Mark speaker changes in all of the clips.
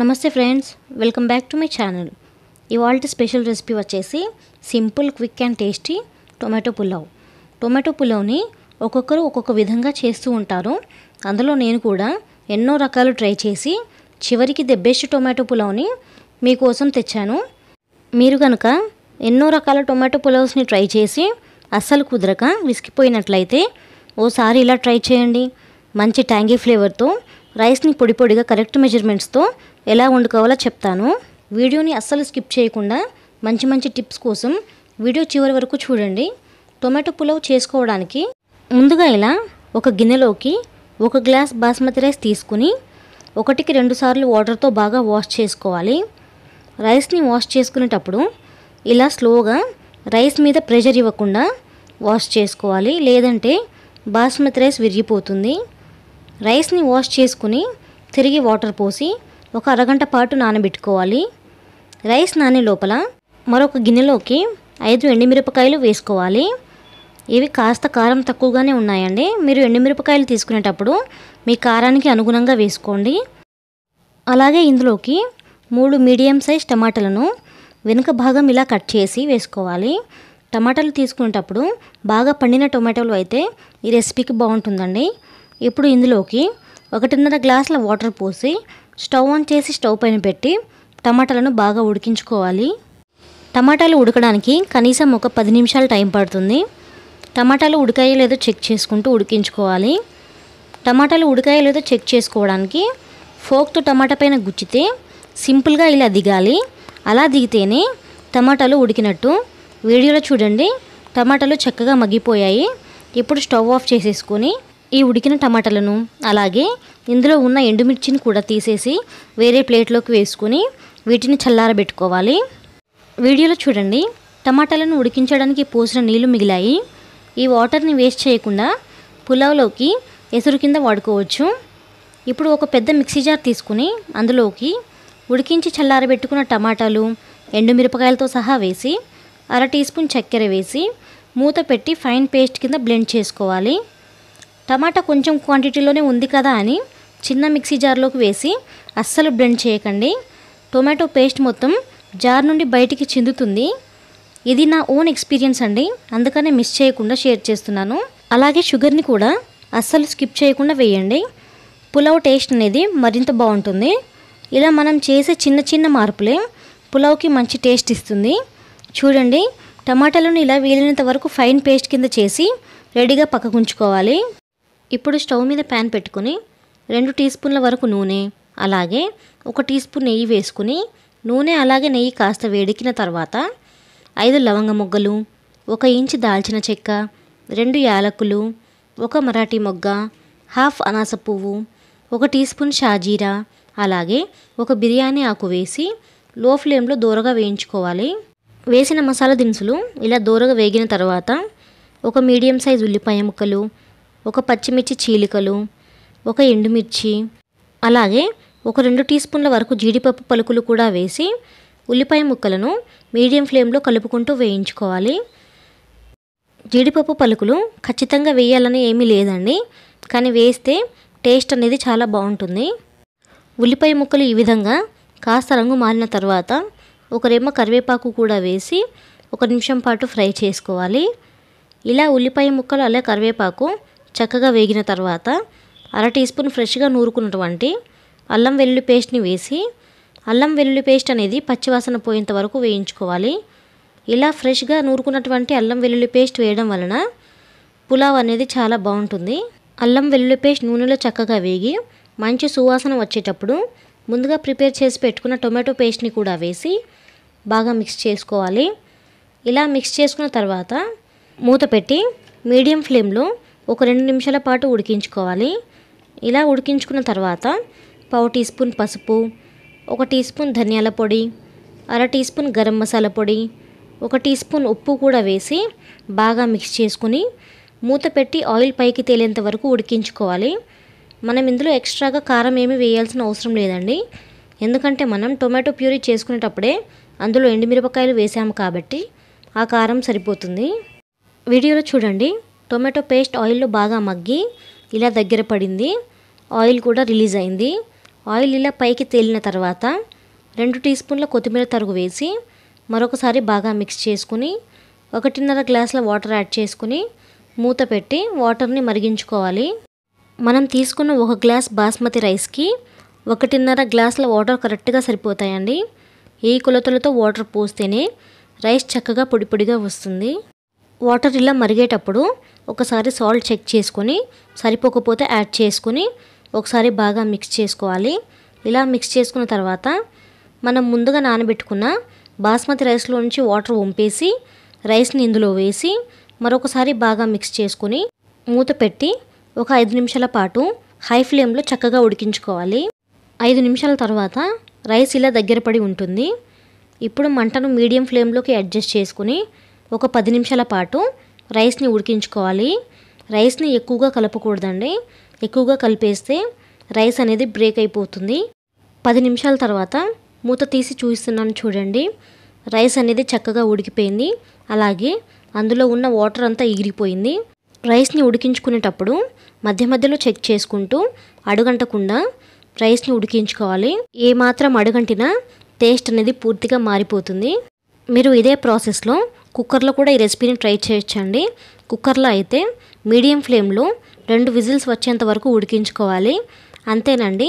Speaker 1: నమస్తే friends welcome back to my channel ఇవాళ special recipe వచ్చేసి simple quick and tasty tomato pulao tomato పులావ్ని ఒక్కొక్కరు ఒక్కొక్క విధంగా చేస్తూ ఉంటారు అందులో నేను కూడా ఎన్నో రకాలు ట్రై చేసి చివరికి ది బెస్ట్ టొమాటో పులావ్ని మీకోసం తెచ్చాను మీరు కనుక ఎన్నో రకాల టొమాటో పులావ్స్ని ట్రై చేసి అస్సలు కుదరక విసిగిపోయినట్లయితే ఓసారి ఇలా ట్రై చేయండి మంచి ట్యాంగీ ఫ్లేవర్తో రైస్ని పొడి పొడిగా కరెక్ట్ మెజర్మెంట్స్తో ఎలా వండుకోవాలో చెప్తాను వీడియోని అస్సలు స్కిప్ చేయకుండా మంచి మంచి టిప్స్ కోసం వీడియో చివరి వరకు చూడండి టొమాటో పులావ్ చేసుకోవడానికి ముందుగా ఇలా ఒక గిన్నెలోకి ఒక గ్లాస్ బాస్మతి రైస్ తీసుకుని ఒకటికి రెండు సార్లు వాటర్తో బాగా వాష్ చేసుకోవాలి రైస్ని వాష్ చేసుకునేటప్పుడు ఇలా స్లోగా రైస్ మీద ప్రెషర్ ఇవ్వకుండా వాష్ చేసుకోవాలి లేదంటే బాస్మతి రైస్ విరిగిపోతుంది రైస్ని వాష్ చేసుకుని తిరిగి వాటర్ పోసి ఒక అరగంట పాటు నానబెట్టుకోవాలి రైస్ నానే లోపల మరొక గిన్నెలోకి ఐదు ఎండుమిరపకాయలు వేసుకోవాలి ఇవి కాస్త కారం తక్కువగానే ఉన్నాయండి మీరు ఎండుమిరపకాయలు తీసుకునేటప్పుడు మీ కారానికి అనుగుణంగా వేసుకోండి అలాగే ఇందులోకి మూడు మీడియం సైజ్ టమాటాలను వెనుక భాగం ఇలా కట్ చేసి వేసుకోవాలి టమాటాలు తీసుకునేటప్పుడు బాగా పండిన టొమాటోలు అయితే ఈ రెసిపీకి బాగుంటుందండి ఇప్పుడు ఇందులోకి ఒకటిన్నర గ్లాసుల వాటర్ పోసి స్టవ్ ఆన్ చేసి స్టవ్ పైన పెట్టి టమాటాలను బాగా ఉడికించుకోవాలి టమాటాలు ఉడకడానికి కనీసం ఒక పది నిమిషాలు టైం పడుతుంది టమాటాలు ఉడికాయో లేదో చెక్ చేసుకుంటూ ఉడికించుకోవాలి టమాటాలు ఉడికాయో లేదో చెక్ చేసుకోవడానికి ఫోక్తో టమాటా పైన గుచ్చితే సింపుల్గా ఇలా దిగాలి అలా దిగితేనే టమాటాలు ఉడికినట్టు వీడియోలో చూడండి టమాటాలు చక్కగా మగ్గిపోయాయి ఇప్పుడు స్టవ్ ఆఫ్ చేసేసుకొని ఈ ఉడికిన టమాటాలను అలాగే ఇందులో ఉన్న ఎండుమిర్చిని కూడా తీసేసి వేరే ప్లేట్లోకి వేసుకుని వీటిని చల్లారబెట్టుకోవాలి వీడియోలో చూడండి టమాటాలను ఉడికించడానికి పోసిన నీళ్లు మిగిలాయి ఈ వాటర్ని వేస్ట్ చేయకుండా పులావ్లోకి ఎసురు కింద వాడుకోవచ్చు ఇప్పుడు ఒక పెద్ద మిక్సీ జార్ తీసుకుని అందులోకి ఉడికించి చల్లారబెట్టుకున్న టమాటాలు ఎండుమిరపకాయలతో సహా వేసి అర టీ స్పూన్ చక్కెర వేసి మూత పెట్టి ఫైన్ పేస్ట్ కింద బ్లెండ్ చేసుకోవాలి టమాటా కొంచెం క్వాంటిటీలోనే ఉంది కదా అని చిన్న మిక్సీ జార్లోకి వేసి అస్సలు బ్లెండ్ చేయకండి టొమాటో పేస్ట్ మొత్తం జార్ నుండి బయటికి చిందుతుంది ఇది నా ఓన్ ఎక్స్పీరియన్స్ అండి అందుకనే మిస్ చేయకుండా షేర్ చేస్తున్నాను అలాగే షుగర్ని కూడా అస్సలు స్కిప్ చేయకుండా వేయండి పులావ్ టేస్ట్ అనేది మరింత బాగుంటుంది ఇలా మనం చేసే చిన్న చిన్న మార్పులే పులావ్కి మంచి టేస్ట్ ఇస్తుంది చూడండి టమాటాలను ఇలా వీలైనంత వరకు ఫైన్ పేస్ట్ కింద చేసి రెడీగా పక్కకుంచుకోవాలి ఇప్పుడు స్టవ్ మీద ప్యాన్ పెట్టుకుని రెండు టీ స్పూన్ల వరకు నూనె అలాగే ఒక టీ స్పూన్ నెయ్యి వేసుకుని నూనె అలాగే నెయ్యి కాస్త వేడికిన తర్వాత ఐదు లవంగ మొగ్గలు ఒక ఇంచు దాల్చిన చెక్క రెండు యాలకులు ఒక మరాఠీ మొగ్గ హాఫ్ అనాస పువ్వు ఒక టీ స్పూన్ షాజీరా అలాగే ఒక బిర్యానీ ఆకు వేసి లో ఫ్లేమ్లో దూరగా వేయించుకోవాలి వేసిన మసాలా దినుసులు ఇలా దూరగా వేగిన తర్వాత ఒక మీడియం సైజ్ ఉల్లిపాయ ముక్కలు ఒక పచ్చిమిర్చి చీలికలు ఒక ఎండుమిర్చి అలాగే ఒక రెండు టీ స్పూన్ల వరకు జీడిపప్పు పలుకులు కూడా వేసి ఉల్లిపాయ ముక్కలను మీడియం ఫ్లేమ్లో కలుపుకుంటూ వేయించుకోవాలి జీడిపప్పు పలుకులు ఖచ్చితంగా వేయాలని ఏమీ లేదండి కానీ వేస్తే టేస్ట్ అనేది చాలా బాగుంటుంది ఉల్లిపాయ ముక్కలు ఈ విధంగా కాస్త రంగు మారిన తర్వాత ఒక రెమ్మ కరివేపాకు కూడా వేసి ఒక నిమిషం పాటు ఫ్రై చేసుకోవాలి ఇలా ఉల్లిపాయ ముక్కలు అలా కరివేపాకు చక్కగా వేగిన తర్వాత అర టీ స్పూన్ ఫ్రెష్గా నూరుకున్నటువంటి అల్లం వెల్లుల్లి పేస్ట్ని వేసి అల్లం వెల్లుల్లి పేస్ట్ అనేది పచ్చివాసన పోయేంత వరకు వేయించుకోవాలి ఇలా ఫ్రెష్గా నూరుకున్నటువంటి అల్లం వెల్లుల్లి పేస్ట్ వేయడం వలన పులావ్ అనేది చాలా బాగుంటుంది అల్లం వెల్లుల్లి పేస్ట్ నూనెలో చక్కగా వేగి మంచి సువాసన వచ్చేటప్పుడు ముందుగా ప్రిపేర్ చేసి పెట్టుకున్న టొమాటో పేస్ట్ని కూడా వేసి బాగా మిక్స్ చేసుకోవాలి ఇలా మిక్స్ చేసుకున్న తర్వాత మూత పెట్టి మీడియం ఫ్లేమ్లో ఒక రెండు నిమిషాల పాటు ఉడికించుకోవాలి ఇలా ఉడికించుకున్న తర్వాత పావు టీ స్పూన్ పసుపు ఒక టీ స్పూన్ ధనియాల పొడి అర టీ స్పూన్ గరం మసాలా పొడి ఒక టీ స్పూన్ ఉప్పు కూడా వేసి బాగా మిక్స్ చేసుకుని మూత పెట్టి ఆయిల్ పైకి తేలేంత వరకు ఉడికించుకోవాలి మనం ఇందులో ఎక్స్ట్రాగా కారం ఏమీ వేయాల్సిన అవసరం లేదండి ఎందుకంటే మనం టొమాటో ప్యూరీ చేసుకునేటప్పుడే అందులో ఎండుమిరపకాయలు వేసాము కాబట్టి ఆ కారం సరిపోతుంది వీడియోలో చూడండి టొమాటో పేస్ట్ ఆయిల్లో బాగా మగ్గి ఇలా దగ్గర పడింది ఆయిల్ కూడా రిలీజ్ అయింది ఆయిల్ ఇలా పైకి తేలిన తర్వాత రెండు టీ స్పూన్ల కొత్తిమీర తరుగు వేసి మరొకసారి బాగా మిక్స్ చేసుకుని ఒకటిన్నర గ్లాసుల వాటర్ యాడ్ చేసుకుని మూత పెట్టి వాటర్ని మరిగించుకోవాలి మనం తీసుకున్న ఒక గ్లాస్ బాస్మతి రైస్కి ఒకటిన్నర గ్లాసుల వాటర్ కరెక్ట్గా సరిపోతాయండి ఈ కొలతలతో వాటర్ పోస్తేనే రైస్ చక్కగా పొడి పొడిగా వస్తుంది వాటర్ ఇలా మరిగేటప్పుడు ఒకసారి సాల్ట్ చెక్ చేసుకొని సరిపోకపోతే యాడ్ చేసుకొని ఒకసారి బాగా మిక్స్ చేసుకోవాలి ఇలా మిక్స్ చేసుకున్న తర్వాత మనం ముందుగా నానబెట్టుకున్న బాస్మతి రైస్లో నుంచి వాటర్ వంపేసి రైస్ని ఇందులో వేసి మరొకసారి బాగా మిక్స్ చేసుకొని మూత పెట్టి ఒక ఐదు నిమిషాల పాటు హై ఫ్లేమ్లో చక్కగా ఉడికించుకోవాలి ఐదు నిమిషాల తర్వాత రైస్ ఇలా దగ్గర పడి ఉంటుంది ఇప్పుడు మంటను మీడియం ఫ్లేమ్లోకి అడ్జస్ట్ చేసుకుని ఒక పది నిమిషాల పాటు రైస్ని ఉడికించుకోవాలి రైస్ని ఎక్కువగా కలపకూడదండి ఎక్కువగా కలిపేస్తే రైస్ అనేది బ్రేక్ అయిపోతుంది పది నిమిషాల తర్వాత మూత తీసి చూస్తున్నాను చూడండి రైస్ అనేది చక్కగా ఉడికిపోయింది అలాగే అందులో ఉన్న వాటర్ అంతా ఈగిరిపోయింది రైస్ని ఉడికించుకునేటప్పుడు మధ్య మధ్యలో చెక్ చేసుకుంటూ అడుగంటకుండా రైస్ని ఉడికించుకోవాలి ఏమాత్రం అడుగంటినా టేస్ట్ అనేది పూర్తిగా మారిపోతుంది మీరు ఇదే ప్రాసెస్లో కుక్కర్లో కూడా ఈ రెసిపీని ట్రై చేయొచ్చండి కుక్కర్లో అయితే మీడియం ఫ్లేమ్లో రెండు విజిల్స్ వచ్చేంత వరకు ఉడికించుకోవాలి అంతేనండి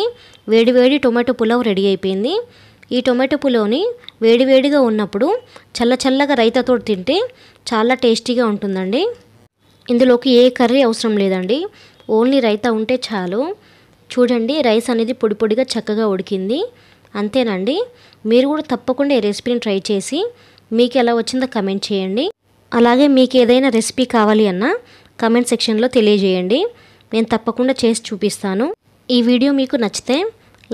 Speaker 1: వేడివేడి టొమాటో పులావ్ రెడీ అయిపోయింది ఈ టొమాటో పులావ్ని వేడివేడిగా ఉన్నప్పుడు చల్ల చల్లగా రైతాతో తింటే చాలా టేస్టీగా ఉంటుందండి ఇందులోకి ఏ కర్రీ అవసరం లేదండి ఓన్లీ రైతా ఉంటే చాలు చూడండి రైస్ అనేది పొడి పొడిగా చక్కగా ఉడికింది అంతేనండి మీరు కూడా తప్పకుండా ఈ రెసిపీని ట్రై చేసి మీకు ఎలా వచ్చిందో కమెంట్ చేయండి అలాగే మీకు ఏదైనా రెసిపీ కావాలి అన్నా కమెంట్ సెక్షన్లో తెలియజేయండి నేను తప్పకుండా చేసి చూపిస్తాను ఈ వీడియో మీకు నచ్చితే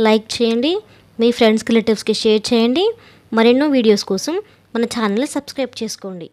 Speaker 1: లైక్ చేయండి మీ ఫ్రెండ్స్కి రిలేటివ్స్కి షేర్ చేయండి మరెన్నో వీడియోస్ కోసం మన ఛానల్ని సబ్స్క్రైబ్ చేసుకోండి